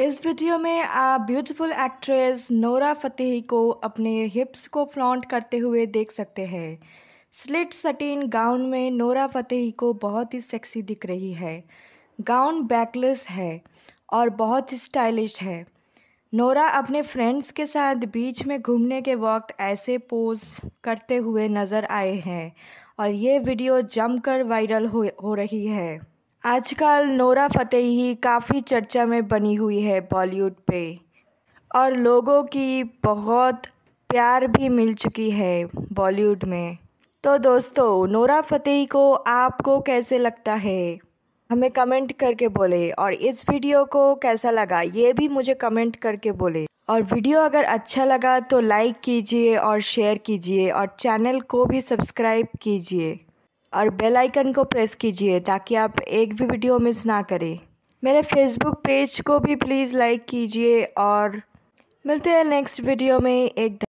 इस वीडियो में आप ब्यूटीफुल एक्ट्रेस नोरा फतेही को अपने हिप्स को फ्लॉन्ट करते हुए देख सकते हैं स्लिट सटीन गाउन में नोरा फतेही को बहुत ही सेक्सी दिख रही है गाउन बैकलेस है और बहुत ही स्टाइलिश है नोरा अपने फ्रेंड्स के साथ बीच में घूमने के वक्त ऐसे पोज करते हुए नज़र आए हैं और ये वीडियो जमकर वायरल हो, हो रही है आजकल नोरा फतेही काफ़ी चर्चा में बनी हुई है बॉलीवुड पे और लोगों की बहुत प्यार भी मिल चुकी है बॉलीवुड में तो दोस्तों नोरा फतेही को आपको कैसे लगता है हमें कमेंट करके बोले और इस वीडियो को कैसा लगा ये भी मुझे कमेंट करके बोले और वीडियो अगर अच्छा लगा तो लाइक कीजिए और शेयर कीजिए और चैनल को भी सब्सक्राइब कीजिए और बेल आइकन को प्रेस कीजिए ताकि आप एक भी वीडियो मिस ना करें मेरे फेसबुक पेज को भी प्लीज़ लाइक कीजिए और मिलते हैं नेक्स्ट वीडियो में एक